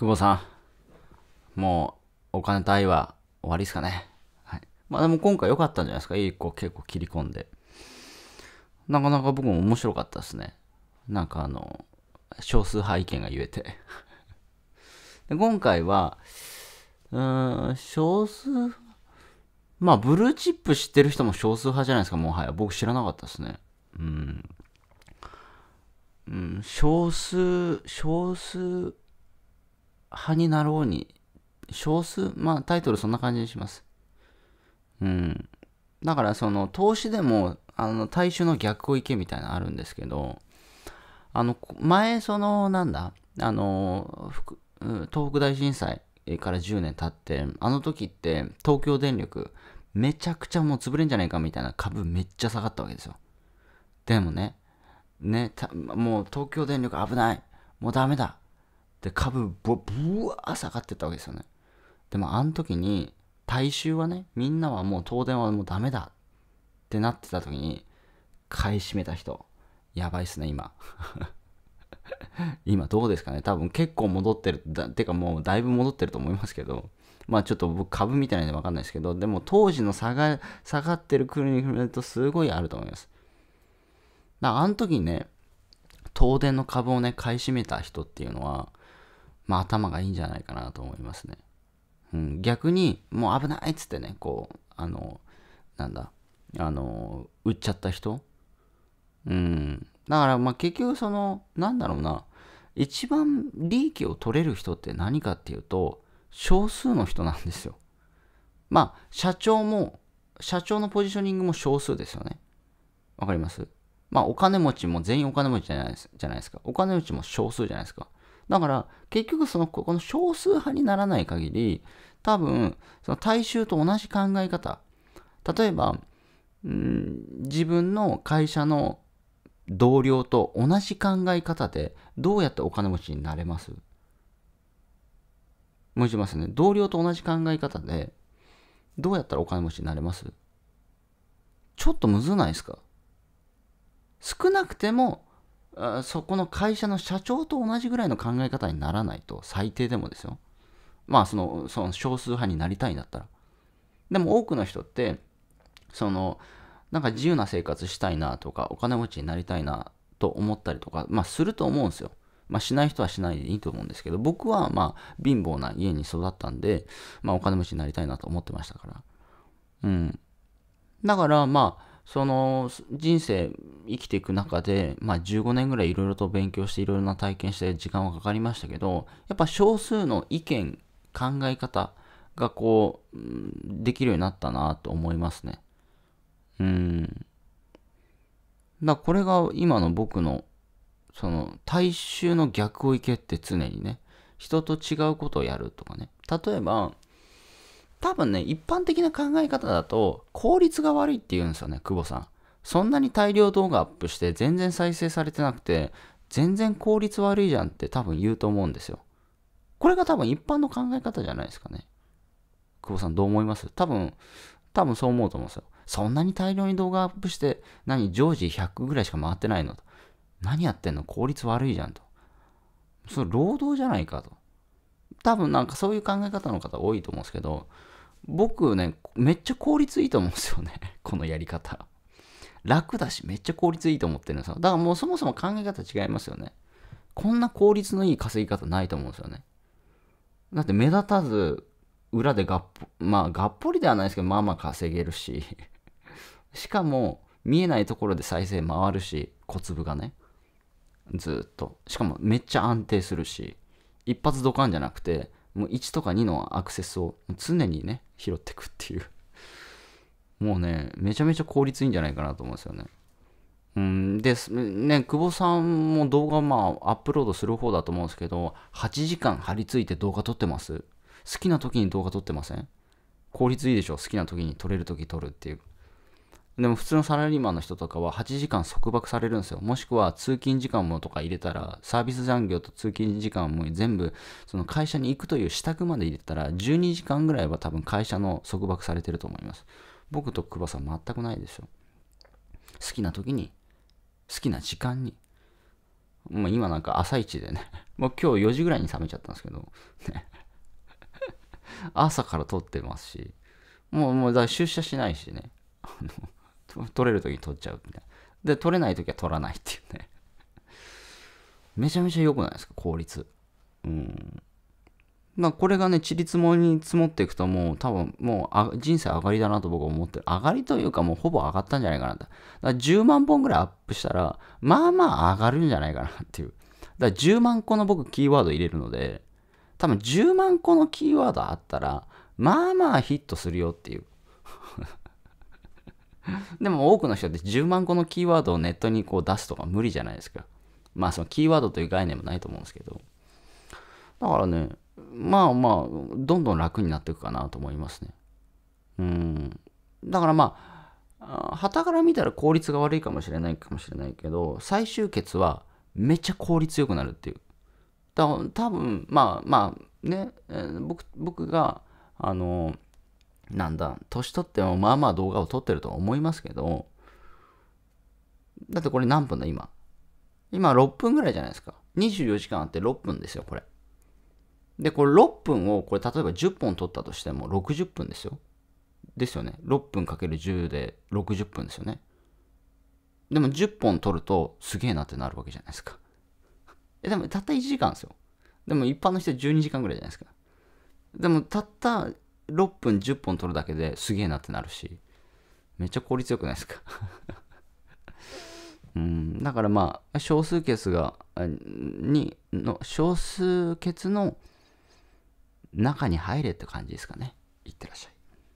久保さん、もう、お金と愛は終わりですかね。はい。まあでも今回良かったんじゃないですか。いい子結構切り込んで。なかなか僕も面白かったですね。なんかあの、少数派意見が言えて で。今回は、うーん、少数派、まあ、ブルーチップ知ってる人も少数派じゃないですか、もはや。僕知らなかったですね。うん。うん、少数、少数派になろうに、少数、まあタイトルそんな感じにします。うん。だからその投資でも、あの、大衆の逆を行けみたいなのあるんですけど、あの、前その、なんだ、あの、東北大震災から10年経って、あの時って東京電力、めちゃくちゃもう潰れんじゃないかみたいな株めっちゃ下がったわけですよ。でもね、ね、もう東京電力危ない、もうダメだ、で株ぶぶわー下がってったわけですよねでもあの時に大衆はねみんなはもう東電はもうダメだってなってた時に買い占めた人やばいっすね今 今どうですかね多分結構戻ってるだてかもうだいぶ戻ってると思いますけどまあちょっと僕株みたいなんで分かんないですけどでも当時の下が下がってる国に比べるとすごいあると思いますだあの時にね東電の株をね買い占めた人っていうのはまあ、頭がいいんじゃないかなと思いますね。うん、逆に、もう危ないっつってね、こう、あの、なんだ、あの、売っちゃった人。うん。だから、まあ、結局、その、なんだろうな、一番利益を取れる人って何かっていうと、少数の人なんですよ。まあ、社長も、社長のポジショニングも少数ですよね。わかりますまあ、お金持ちも全員お金持ちじゃないですじゃないですか。お金持ちも少数じゃないですか。だから結局そのこの少数派にならない限り多分その大衆と同じ考え方例えばん自分の会社の同僚と同じ考え方でどうやってお金持ちになれますもう一ますね同僚と同じ考え方でどうやったらお金持ちになれますちょっとむずないですか少なくてもそこの会社の社長と同じぐらいの考え方にならないと最低でもですよまあそのその少数派になりたいんだったらでも多くの人ってそのなんか自由な生活したいなとかお金持ちになりたいなと思ったりとかまあすると思うんですよまあしない人はしないでいいと思うんですけど僕はまあ貧乏な家に育ったんでまあお金持ちになりたいなと思ってましたからうんだからまあその人生生きていく中で、まあ、15年ぐらいいろいろと勉強していろいろな体験して時間はかかりましたけどやっぱ少数の意見考え方がこうできるようになったなと思いますねうんだこれが今の僕のその大衆の逆をいけって常にね人と違うことをやるとかね例えば多分ね、一般的な考え方だと、効率が悪いって言うんですよね、久保さん。そんなに大量動画アップして全然再生されてなくて、全然効率悪いじゃんって多分言うと思うんですよ。これが多分一般の考え方じゃないですかね。久保さんどう思います多分、多分そう思うと思うんですよ。そんなに大量に動画アップして、何、常時100ぐらいしか回ってないのと。何やってんの効率悪いじゃんと。それ労働じゃないかと。多分なんかそういう考え方の方多いと思うんですけど、僕ね、めっちゃ効率いいと思うんですよね。このやり方。楽だし、めっちゃ効率いいと思ってるんですよ。だからもうそもそも考え方違いますよね。こんな効率のいい稼ぎ方ないと思うんですよね。だって目立たず、裏でがっまあ、がっぽりではないですけど、まあまあ稼げるし しかも、見えないところで再生回るし、小粒がね。ずっと。しかも、めっちゃ安定するし、一発ドカンじゃなくて、もう1とか2のアクセスを常にね、拾ってくっていう。もうね、めちゃめちゃ効率いいんじゃないかなと思うんですよね。うん、で、ね、久保さんも動画まあアップロードする方だと思うんですけど、8時間張り付いて動画撮ってます好きな時に動画撮ってません効率いいでしょ好きな時に撮れる時撮るっていう。でも普通のサラリーマンの人とかは8時間束縛されるんですよ。もしくは通勤時間もとか入れたら、サービス残業と通勤時間も全部、その会社に行くという支度まで入れたら、12時間ぐらいは多分会社の束縛されてると思います。僕と久保さん全くないでしょ。好きな時に、好きな時間に。もう今なんか朝一でね、もう今日4時ぐらいに冷めちゃったんですけど、ね 朝から撮ってますし、もう、もう出社しないしね。あの取れる時に取っちゃうみたいな。で、取れない時は取らないっていうね。めちゃめちゃ良くないですか、効率。うん。まこれがね、ちりつもに積もっていくともう多分もう人生上がりだなと僕は思ってる。上がりというかもうほぼ上がったんじゃないかなと。だから10万本ぐらいアップしたら、まあまあ上がるんじゃないかなっていう。だから10万個の僕キーワード入れるので、多分10万個のキーワードあったら、まあまあヒットするよっていう でも多くの人って10万個のキーワードをネットにこう出すとか無理じゃないですか。まあそのキーワードという概念もないと思うんですけど。だからね、まあまあ、どんどん楽になっていくかなと思いますね。うん。だからまあ、はたから見たら効率が悪いかもしれないかもしれないけど、最終決はめっちゃ効率よくなるっていう。多分まあまあね、僕僕が、あのーなんだ、年取ってもまあまあ動画を撮ってるとは思いますけど、だってこれ何分だ、今。今6分ぐらいじゃないですか。24時間あって6分ですよ、これ。で、これ6分を、これ例えば10本撮ったとしても60分ですよ。ですよね。6分かる1 0で60分ですよね。でも10本撮るとすげえなってなるわけじゃないですか。え、でもたった1時間ですよ。でも一般の人は12時間ぐらいじゃないですか。でもたった6分10本取るだけですげえなってなるしめっちゃ効率よくないですか うんだからまあ少数決がにの少数決の中に入れって感じですかねいってらっしゃい